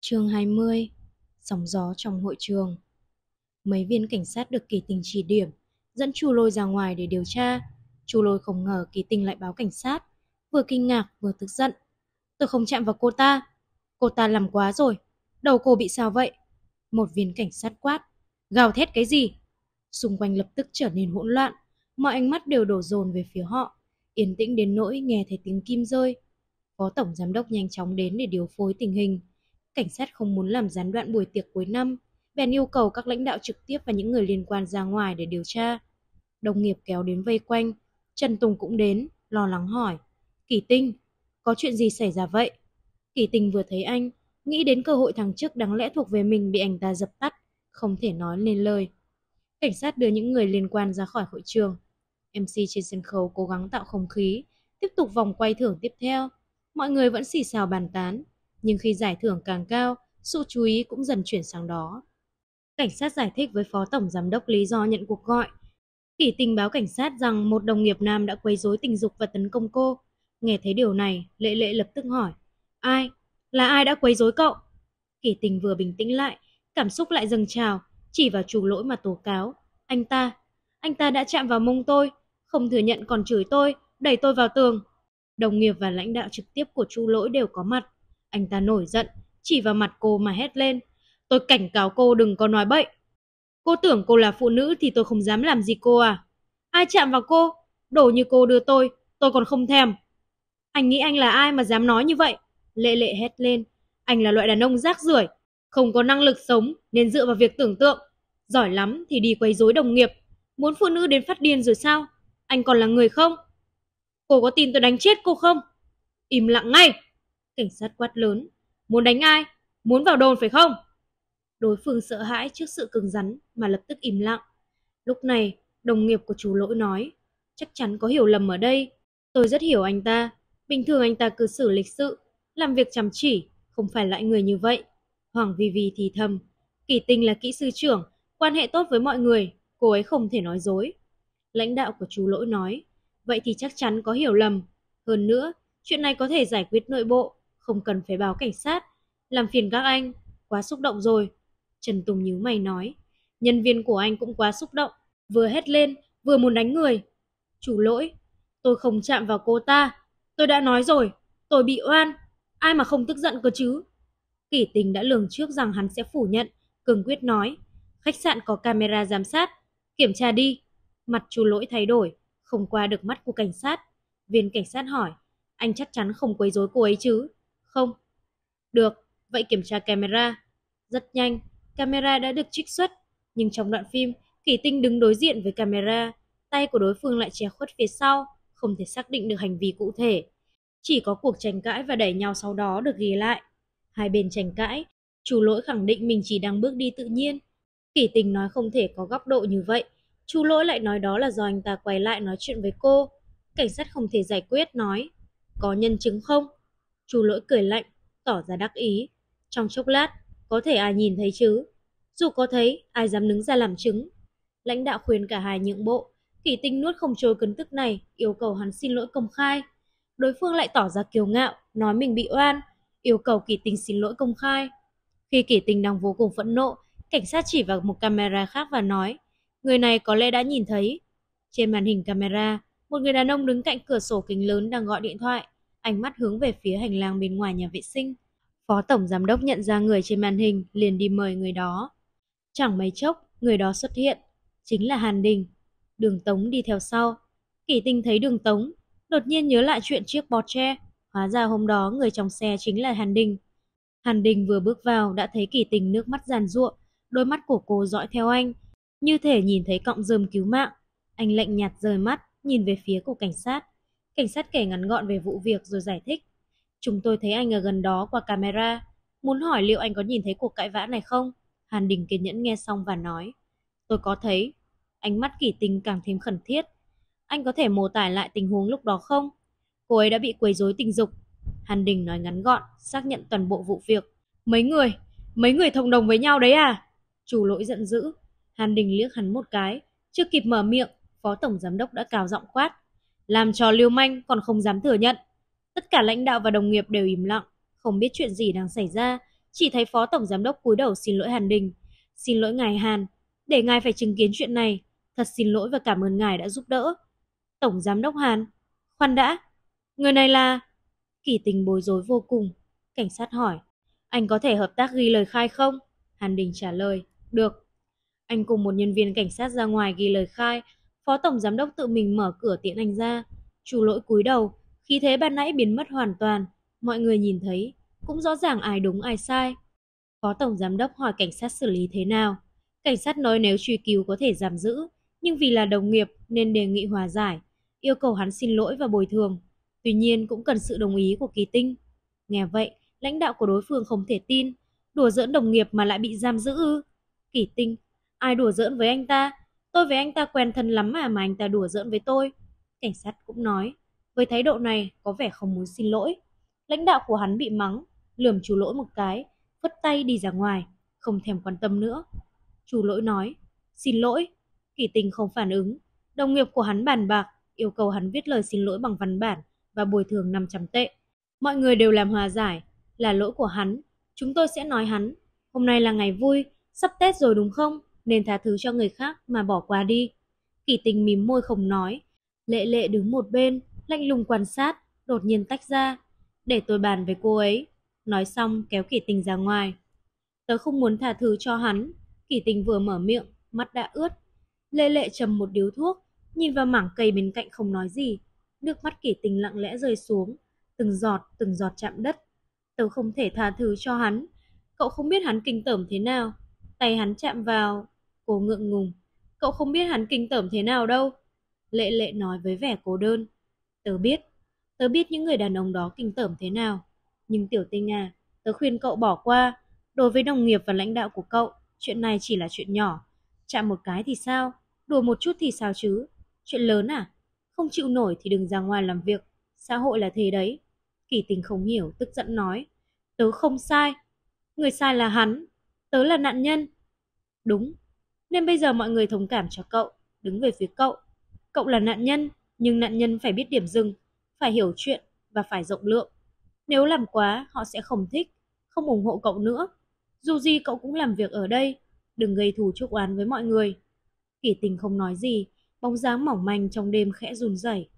Chương 20 Sóng gió trong hội trường Mấy viên cảnh sát được kỳ tình chỉ điểm Dẫn Chu Lôi ra ngoài để điều tra Chu Lôi không ngờ kỳ tình lại báo cảnh sát Vừa kinh ngạc vừa tức giận Tôi không chạm vào cô ta Cô ta làm quá rồi Đầu cô bị sao vậy Một viên cảnh sát quát Gào thét cái gì Xung quanh lập tức trở nên hỗn loạn Mọi ánh mắt đều đổ dồn về phía họ Yên tĩnh đến nỗi nghe thấy tiếng kim rơi Phó Tổng Giám đốc nhanh chóng đến để điều phối tình hình Cảnh sát không muốn làm gián đoạn buổi tiệc cuối năm, bèn yêu cầu các lãnh đạo trực tiếp và những người liên quan ra ngoài để điều tra. Đồng nghiệp kéo đến vây quanh, Trần Tùng cũng đến, lo lắng hỏi. Kỳ tinh, có chuyện gì xảy ra vậy? Kỳ tinh vừa thấy anh, nghĩ đến cơ hội thằng trước đáng lẽ thuộc về mình bị anh ta dập tắt, không thể nói nên lời. Cảnh sát đưa những người liên quan ra khỏi hội trường. MC trên sân khấu cố gắng tạo không khí, tiếp tục vòng quay thưởng tiếp theo. Mọi người vẫn xì xào bàn tán, nhưng khi giải thưởng càng cao, sự chú ý cũng dần chuyển sang đó. Cảnh sát giải thích với Phó Tổng Giám đốc lý do nhận cuộc gọi. Kỷ tình báo cảnh sát rằng một đồng nghiệp nam đã quấy rối tình dục và tấn công cô. Nghe thấy điều này, Lệ Lệ lập tức hỏi. Ai? Là ai đã quấy rối cậu? Kỷ tình vừa bình tĩnh lại, cảm xúc lại dâng trào, chỉ vào chủ lỗi mà tố cáo. Anh ta, anh ta đã chạm vào mông tôi, không thừa nhận còn chửi tôi, đẩy tôi vào tường. Đồng nghiệp và lãnh đạo trực tiếp của chu lỗi đều có mặt. Anh ta nổi giận, chỉ vào mặt cô mà hét lên. Tôi cảnh cáo cô đừng có nói bậy. Cô tưởng cô là phụ nữ thì tôi không dám làm gì cô à? Ai chạm vào cô? Đổ như cô đưa tôi, tôi còn không thèm. Anh nghĩ anh là ai mà dám nói như vậy? Lệ lệ hét lên. Anh là loại đàn ông rác rưởi, không có năng lực sống nên dựa vào việc tưởng tượng. Giỏi lắm thì đi quấy rối đồng nghiệp. Muốn phụ nữ đến phát điên rồi sao? Anh còn là người không? Cô có tin tôi đánh chết cô không? Im lặng ngay! Cảnh sát quát lớn. Muốn đánh ai? Muốn vào đồn phải không? Đối phương sợ hãi trước sự cứng rắn mà lập tức im lặng. Lúc này, đồng nghiệp của chú lỗi nói. Chắc chắn có hiểu lầm ở đây. Tôi rất hiểu anh ta. Bình thường anh ta cư xử lịch sự, làm việc chăm chỉ, không phải loại người như vậy. Hoàng Vi Vi thì thầm. Kỳ tinh là kỹ sư trưởng, quan hệ tốt với mọi người, cô ấy không thể nói dối. Lãnh đạo của chú lỗi nói, vậy thì chắc chắn có hiểu lầm. Hơn nữa, chuyện này có thể giải quyết nội bộ, không cần phải báo cảnh sát, làm phiền các anh, quá xúc động rồi. Trần Tùng nhíu mày nói, nhân viên của anh cũng quá xúc động, vừa hét lên, vừa muốn đánh người. Chủ lỗi, tôi không chạm vào cô ta, tôi đã nói rồi, tôi bị oan, ai mà không tức giận cơ chứ. Kỷ tình đã lường trước rằng hắn sẽ phủ nhận, cường quyết nói, khách sạn có camera giám sát, kiểm tra đi. Mặt chủ lỗi thay đổi, không qua được mắt của cảnh sát. Viên cảnh sát hỏi, anh chắc chắn không quấy rối cô ấy chứ? Không. Được, vậy kiểm tra camera. Rất nhanh, camera đã được trích xuất. Nhưng trong đoạn phim, Kỷ Tinh đứng đối diện với camera. Tay của đối phương lại che khuất phía sau, không thể xác định được hành vi cụ thể. Chỉ có cuộc tranh cãi và đẩy nhau sau đó được ghi lại. Hai bên tranh cãi, chủ lỗi khẳng định mình chỉ đang bước đi tự nhiên. Kỷ Tinh nói không thể có góc độ như vậy. chủ lỗi lại nói đó là do anh ta quay lại nói chuyện với cô. Cảnh sát không thể giải quyết, nói. Có nhân chứng không? Chu lỗi cười lạnh, tỏ ra đắc ý. Trong chốc lát, có thể ai nhìn thấy chứ? Dù có thấy, ai dám đứng ra làm chứng? Lãnh đạo khuyên cả hai nhượng bộ. Kỷ tinh nuốt không trôi cấn tức này, yêu cầu hắn xin lỗi công khai. Đối phương lại tỏ ra kiêu ngạo, nói mình bị oan, yêu cầu kỷ tinh xin lỗi công khai. Khi kỷ tinh đang vô cùng phẫn nộ, cảnh sát chỉ vào một camera khác và nói, người này có lẽ đã nhìn thấy. Trên màn hình camera, một người đàn ông đứng cạnh cửa sổ kính lớn đang gọi điện thoại ánh mắt hướng về phía hành lang bên ngoài nhà vệ sinh. Phó Tổng Giám đốc nhận ra người trên màn hình, liền đi mời người đó. Chẳng mấy chốc, người đó xuất hiện, chính là Hàn Đình. Đường Tống đi theo sau. Kỷ tinh thấy đường Tống, đột nhiên nhớ lại chuyện chiếc bọt tre. Hóa ra hôm đó người trong xe chính là Hàn Đình. Hàn Đình vừa bước vào đã thấy kỷ tình nước mắt giàn ruộng, đôi mắt của cô dõi theo anh, như thể nhìn thấy cọng rơm cứu mạng. Anh lạnh nhạt rời mắt, nhìn về phía cục cảnh sát. Cảnh sát kể ngắn gọn về vụ việc rồi giải thích. Chúng tôi thấy anh ở gần đó qua camera. Muốn hỏi liệu anh có nhìn thấy cuộc cãi vã này không? Hàn Đình kiên nhẫn nghe xong và nói. Tôi có thấy. Ánh mắt kỷ tình càng thêm khẩn thiết. Anh có thể mô tả lại tình huống lúc đó không? Cô ấy đã bị quấy rối tình dục. Hàn Đình nói ngắn gọn, xác nhận toàn bộ vụ việc. Mấy người, mấy người thông đồng với nhau đấy à? Chủ lỗi giận dữ. Hàn Đình liếc hắn một cái. Chưa kịp mở miệng, Phó Tổng Giám đốc đã cào giọng quát làm trò liêu manh còn không dám thừa nhận. Tất cả lãnh đạo và đồng nghiệp đều im lặng, không biết chuyện gì đang xảy ra, chỉ thấy phó tổng giám đốc cúi đầu xin lỗi Hàn Đình. Xin lỗi ngài Hàn, để ngài phải chứng kiến chuyện này, thật xin lỗi và cảm ơn ngài đã giúp đỡ. Tổng giám đốc Hàn, khoan đã, người này là... Kỳ tình bối rối vô cùng, cảnh sát hỏi, anh có thể hợp tác ghi lời khai không? Hàn Đình trả lời, được. Anh cùng một nhân viên cảnh sát ra ngoài ghi lời khai Phó tổng giám đốc tự mình mở cửa tiện anh ra. Chủ lỗi cúi đầu, khí thế ban nãy biến mất hoàn toàn. Mọi người nhìn thấy, cũng rõ ràng ai đúng ai sai. Phó tổng giám đốc hỏi cảnh sát xử lý thế nào. Cảnh sát nói nếu truy cứu có thể giảm giữ, nhưng vì là đồng nghiệp nên đề nghị hòa giải, yêu cầu hắn xin lỗi và bồi thường. Tuy nhiên cũng cần sự đồng ý của kỳ tinh. Nghe vậy, lãnh đạo của đối phương không thể tin, đùa giỡn đồng nghiệp mà lại bị giam giữ ư. Kỳ tinh, ai đùa giỡn với anh ta, Tôi với anh ta quen thân lắm mà mà anh ta đùa giỡn với tôi. Cảnh sát cũng nói, với thái độ này có vẻ không muốn xin lỗi. Lãnh đạo của hắn bị mắng, lườm chủ lỗi một cái, vất tay đi ra ngoài, không thèm quan tâm nữa. Chủ lỗi nói, xin lỗi, kỳ tình không phản ứng. Đồng nghiệp của hắn bàn bạc, yêu cầu hắn viết lời xin lỗi bằng văn bản và bồi thường 500 tệ. Mọi người đều làm hòa giải, là lỗi của hắn. Chúng tôi sẽ nói hắn, hôm nay là ngày vui, sắp Tết rồi đúng không? nên tha thứ cho người khác mà bỏ qua đi. Kỷ tình mím môi không nói, lệ lệ đứng một bên, lạnh lùng quan sát, đột nhiên tách ra, để tôi bàn với cô ấy. Nói xong kéo kỷ tình ra ngoài. Tớ không muốn tha thứ cho hắn, kỷ tình vừa mở miệng, mắt đã ướt. Lệ lệ trầm một điếu thuốc, nhìn vào mảng cây bên cạnh không nói gì. Nước mắt kỷ tình lặng lẽ rơi xuống, từng giọt, từng giọt chạm đất. Tớ không thể tha thứ cho hắn, cậu không biết hắn kinh tởm thế nào. Tay hắn chạm vào, Cô ngượng ngùng, cậu không biết hắn kinh tởm thế nào đâu. Lệ lệ nói với vẻ cô đơn. Tớ biết, tớ biết những người đàn ông đó kinh tởm thế nào. Nhưng tiểu tinh à, tớ khuyên cậu bỏ qua. Đối với đồng nghiệp và lãnh đạo của cậu, chuyện này chỉ là chuyện nhỏ. Chạm một cái thì sao, đùa một chút thì sao chứ. Chuyện lớn à, không chịu nổi thì đừng ra ngoài làm việc. Xã hội là thế đấy. Kỳ tình không hiểu, tức giận nói. Tớ không sai. Người sai là hắn. Tớ là nạn nhân. Đúng, nên bây giờ mọi người thông cảm cho cậu, đứng về phía cậu. Cậu là nạn nhân, nhưng nạn nhân phải biết điểm dừng, phải hiểu chuyện và phải rộng lượng. Nếu làm quá, họ sẽ không thích, không ủng hộ cậu nữa. Dù gì cậu cũng làm việc ở đây, đừng gây thù chuốc oán với mọi người. Kỷ tình không nói gì, bóng dáng mỏng manh trong đêm khẽ run rẩy.